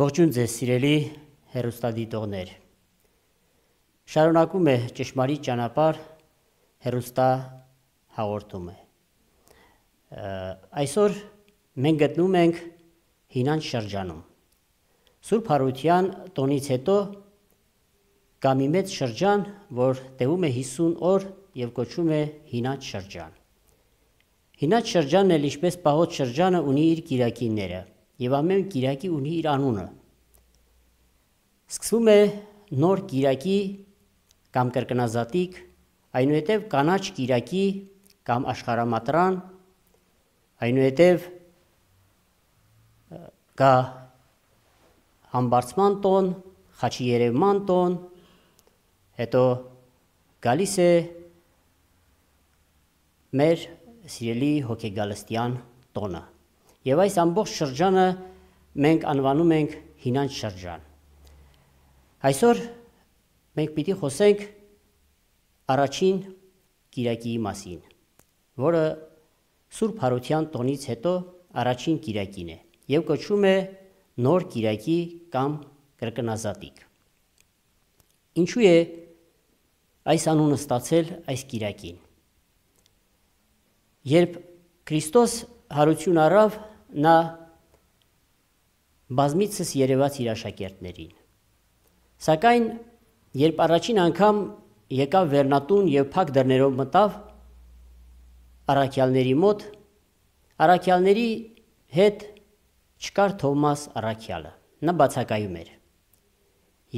Ողջույն ձեզ սիրելի հերոստադիտողներ։ Շարունակում է ճշմարիտ ճանապարհ հերոստա հաղորդումը։ Այսօր մենք գտնվում ենք Հինան շրջանում։ Սուրբ Հարության տոնից հետո կա մի մեծ շրջան, որ տևում է 50 օր եւ կոչվում է Հինան շրջան։ Հինան շրջանն էլ ինչպես Պահոց շրջանը ունի իր գիրակինները եւ ամեն գիրակի ունի իր անունը։ Սկսվում է նոր գիրակի կամ կրկնազատիկ, այնուհետև կանաչ գիրակի կամ աշխարհամատրան, այնուհետև գա համբարձման տոն, խաչի երևման տոն, հետո գալիս է մեր սիրելի հոգեգալստյան տոնը։ Եվ այս ամբողջ շրջանը մենք անվանում ենք հինանց շրջան։ Այսօր մենք պիտի խոսենք առաջին Կիրակիի մասին, որը Սուրբ Հարության տոնից հետո առաջին Կիրակին է եւ կոչվում է Նոր Կիրակի կամ Կրկնազատիկ։ Ինչու է այս անունը ստացել այս Կիրակին։ Երբ Քրիստոս հարություն առավ նա բազմիցս երևաց իր աշակերտներին։ Սակայն երբ առաջին անգամ եկավ Վերնատուն եւ փակ դռներով մտավ Արաքյալների մոտ, Արաքյալների հետ չկար Թովմաս Արաքյալը։ Նա բացակայում էր։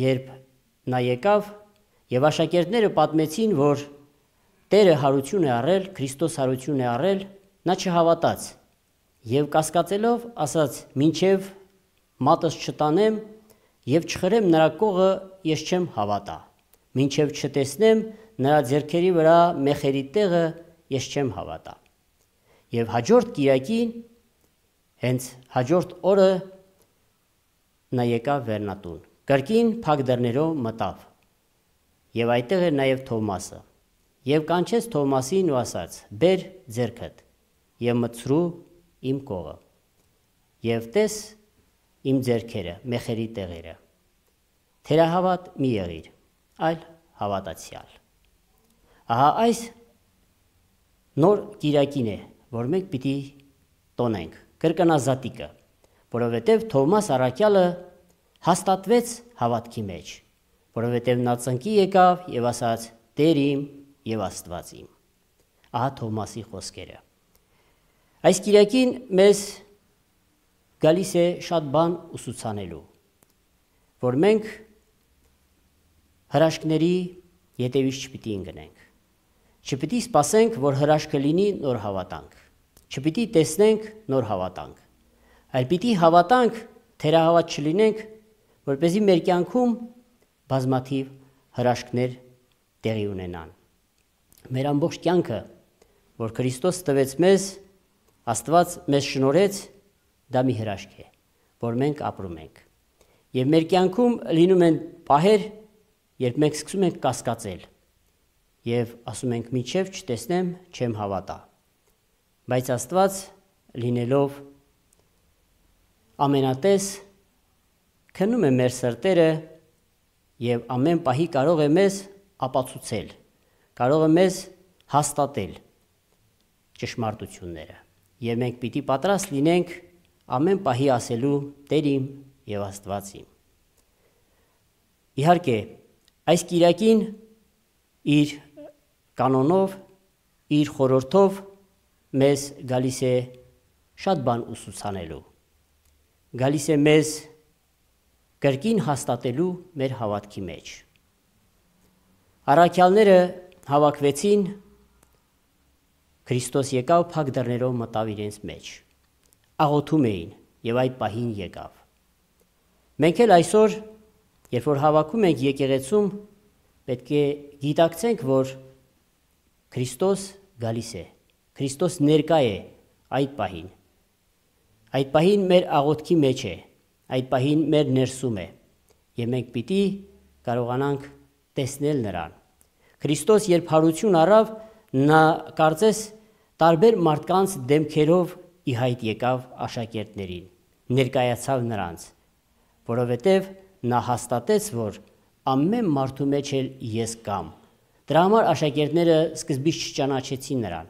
Երբ նա եկավ եւ աշակերտները պատմեցին, որ Տերը հարություն է առել, Քրիստոս հարություն է առել, նա չհավատաց Եվ կասկածելով ասաց. «Մինչև մատս չտանեմ եւ չխրեմ նրա կողը, ես չեմ հավատա։ Մինչև չտեսնեմ նրա зерքերի վրա մեխերի տեղը, ես չեմ հավատա»։ Եվ հաջորդ Կիրակին հենց հաջորդ օրը նա եկավ Վերնատուն։ Կրկին փակ դռներով մտավ։ Եվ այդտեղ էր նաև Թովմասը։ Եվ կանչեց Թովմասին ու ասաց. «Բեր ձերքդ» եւ մցրու իմ կողը եւ տես իմ ձերքերը մեխերի տեղերը թերահավատ մի եղիր այլ հավատացյալ ահա այս նոր Կիրակին է որ մենք պիտի տոնենք կրկնազատիկը որովհետև Թովմաս Արաքյալը հաստատվեց հավատքի մեջ որովհետև նա ծնկի եկավ եւ ասաց Տեր իմ եւ Աստված իմ ահա Թովմասի խոսքերը Այս Կիրակին մեզ գալիս է շատ բան ուսուցանելու, որ մենք հրաշքների ետևից չպիտի ընկնենք։ Չպիտի սպասենք, որ հրաշքը լինի նոր հավատանք։ Չպիտի տեսնենք նոր հավատանք։ Այլ պիտի հավատանք, թերահավատ չլինենք, որ เป զի մեր կյանքում բազմաթիվ հրաշքներ տեղի ունենան։ Մեր ամբողջ կյանքը, որ Քրիստոս տվեց մեզ, Աստված մեզ շնորհեց դա մի հրաշք է, որ մենք ապրում ենք։ Եվ մեր կյանքում լինում են պահեր, երբ մենք սկսում ենք կասկածել եւ ասում ենք՝ «Միչև չտեսնեմ, չեմ հավատա»։ Բայց Աստված լինելով ամենատես քնում է մեր սրտերը եւ ամեն պահի կարող է մեզ ապացուցել, կարող է մեզ հաստատել ճշմարտությունները եւ մենք պիտի պատրաստ լինենք ամեն պահի ասելու Տեր իմ եւ Աստված իմ։ Իհարկե, այս Կիրակին իր կանոնով, իր խորհրդով մեզ գալիս է շատ բան ուսուսանելու։ Գալիս է մեզ կրկին հաստատելու մեր հավատքի մեջ։ Առաքյալները հավաքվեցին Քրիստոս եկավ փակ դռներով մտավ իրենց մեջ։ Աղոթում էին եւ այդ պահին եկավ։ Մենք էլ այսօր, երբ որ հավաքում ենք եկեղեցում, պետք է գիտակցենք, որ Քրիստոս գալիս է։ Քրիստոս ներկա է այդ պահին։ Այդ պահին մեր աղոթքի մեջ է, այդ պահին մեր ներսում է։ Եվ մենք պիտի կարողանանք տեսնել նրան։ Քրիստոս երբ հարություն առավ, նա կարծես տարբեր մարդկանց դեմքերով ի հայտ եկավ աշակերտներին, ներկայացավ նրանց, որովհետև նա հաստատեց, որ ամեն մարդու մեջ էլ ես կամ։ Դրա համար աշակերտները սկզբից չճանաչեցին նրան։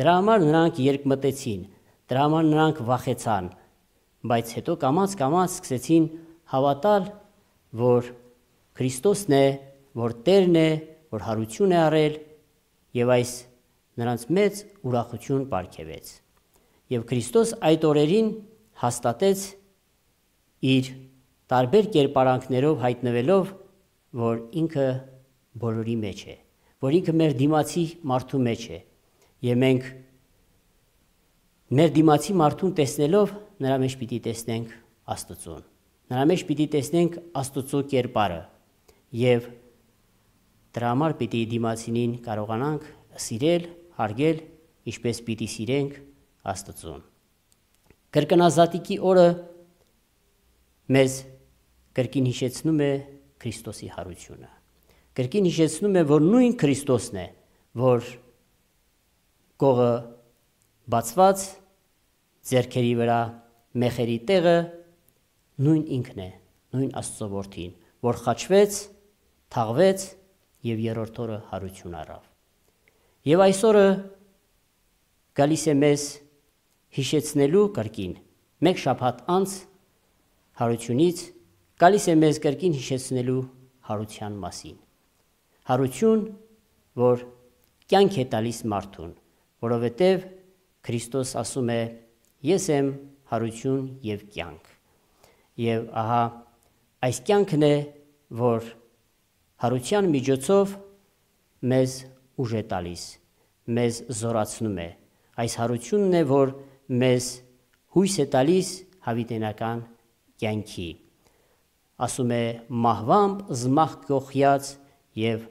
Դրա համար նրանք երկմտեցին, դրա համար նրանք վախեցան, բայց հետո կամած կամած սկսեցին հավատալ, որ Քրիստոսն է, որ Տերն է, որ հարություն է առել եւ այս նրանց մեծ ուրախություն ապարգևեց։ Եվ Քրիստոս այդ օրերին հաստատեց իր տարբեր կերպարանքներով հայտնվելով, որ ինքը բոլորի մեջ է, որ ինքը մեր դիմացի մարդու մեջ է։ Եվ մենք մեր դիմացի մարդուն տեսնելով նրա մեջ պիտի տեսնենք Աստծուն։ Նրա մեջ պիտի տեսնենք Աստծո կերպարը եւ Դրա համար պիտի դիմացինին կարողանանք սիրել, հարգել, ինչպես պիտի սիրենք Աստծուն։ Կրկնազատիկի օրը մեզ կրկին հիշեցնում է Քրիստոսի հարությունը։ Կրկին հիշեցնում է, որ նույն Քրիստոսն է, որ կողը բացված зерքերի վրա մեխերի տեղը նույն ինքն է, նույն Աստծո որդին, որ խաչվեց, թաղվեց եւ երրորդ օրը հարություն առավ։ Եվ այս օրը գալիս է մեզ հիշեցնելու կրկին մեկ շաբաթ անց հարությունից գալիս է մեզ կրկին հիշեցնելու հարության մասին։ Հարություն, որ կյանք է տալիս մարդուն, որովհետև Քրիստոս ասում է. Ես եմ հարություն եւ կյանք։ Եվ ահա այս կյանքն է, որ հարության միջոցով մեզ ուժ է տալիս, մեզ զորացնում է։ Այս հարությունն է, որ մեզ հույս է տալիս հավիտենական կյանքի։ Ասում է մահվամբ զմախտ կողյած եւ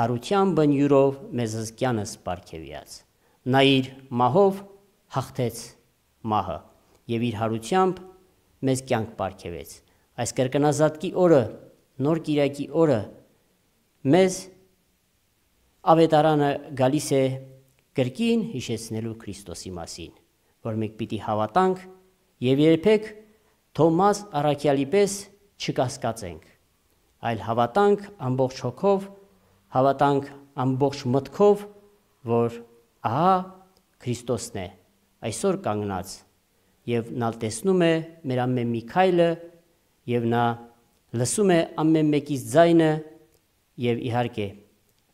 հարության բնյուրով մեզ զկյանը սպարգևյաց։ Նա իր մահով հաղթեց մահը եւ իր հարությամբ մեզ կյանք պարգևեց։ Այս կրկնազատկի օրը, նոր Կիրակի օրը մեզ ավետարանը գալիս է կրկին հիշեցնելու Քրիստոսի մասին, որ մենք պիտի հավատանք եւ երբեք Թոմաս Արաքյալի պես չկասկածենք, այլ հավատանք ամբողջ հոգով, հավատանք ամբողջ մտքով, որ ահա Քրիստոսն է այսօր կանգնած եւ նա տեսնում է մեր ամեն մի քայլը եւ նա լսում է ամեն մեկից ձայնը եւ իհարկե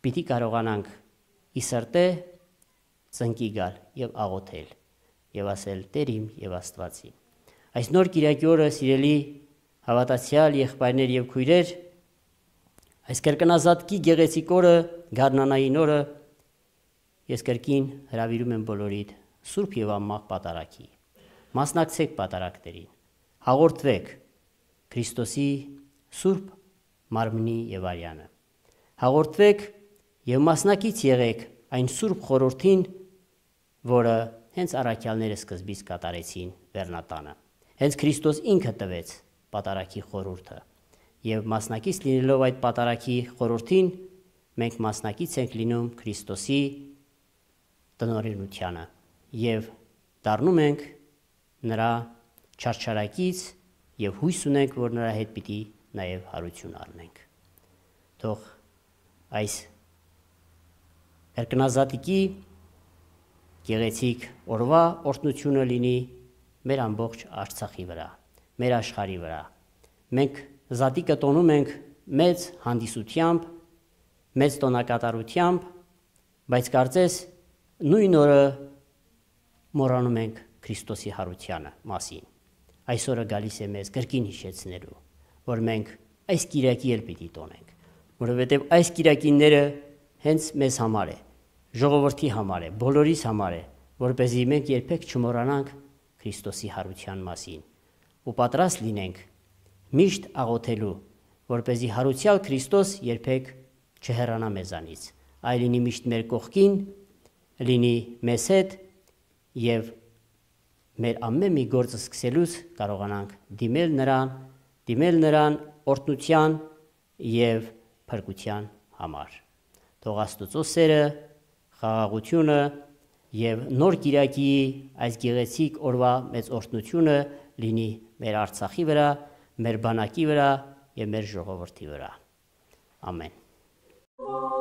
պիտի կարողանանք ի սրտե ծնկի գալ եւ աղոթել եւ ասել Տեր իմ եւ Աստվածի։ Այս նոր Կիրակի օրը սիրելի հավատացյալ եղբայրներ եւ քույրեր, այս կրկնազատկի գեղեցիկ օրը, Գառնանային օրը ես կրկին հրավիրում եմ բոլորիդ Սուրբ եւ ամմաղ պատարակի։ Մասնակցեք պատարակներին։ Հաղորդվեք Քրիստոսի Սուրբ մարմնի եւ արյանը։ Հաղորդվեք եւ մասնակից եղեք այն Սուրբ խորհրդին, որը հենց առաքյալները սկզբից կատարեցին Վերնատանը։ Հենց Քրիստոս ինքը տվեց պատարակի խորհուրդը եւ մասնակից լինելով այդ պատարակի խորհրդին մենք մասնակից ենք լինում Քրիստոսի տնօրինությանը եւ դառնում ենք նրա չարչարակից եւ հույս ունենք, որ նրա հետ պիտի նաեւ հարություն առնենք։ Թող այս Երկնազատիկի գեղեցիկ օրվա օրհնությունը լինի մեր ամբողջ Արցախի վրա, մեր աշխարհի վրա։ Մենք զատիկը տոնում ենք մեծ հանդիսությամբ, մեծ տոնակատարությամբ, բայց կարծես նույն օրը մոռանում ենք Քրիստոսի հարությանը մասին։ Այսօրը գալիս է մեզ կրկին հիշեցնելու, որ մենք այս Կիրակի էլ պիտի տոնենք որովհետև այս Կիրակիները հենց մեզ համար է, ժողովրդի համար է, բոլորիս համար է, որ เป զի մենք երբեք չմոռանանք Քրիստոսի հարության մասին ու պատրաստ լինենք միշտ աղոթելու, որ เป զի հարուսյալ Քրիստոս երբեք չհեռանա մեզանից, այլ լինի միշտ մեր կողքին, լինի մեզ հետ եւ մեր ամեն մի գործը սկսելուց կարողանանք դիմել նրան, դիմել նրան օրտնության եւ փրկության համար։ Թող Աստծո սերը, խաղաղությունը եւ նոր Կիրակի այս գեղեցիկ օրվա մեծ օրհնությունը լինի մեր Արցախի վրա, մեր բանակի վրա եւ մեր ժողովրդի վրա։ Ամեն։ Thank you.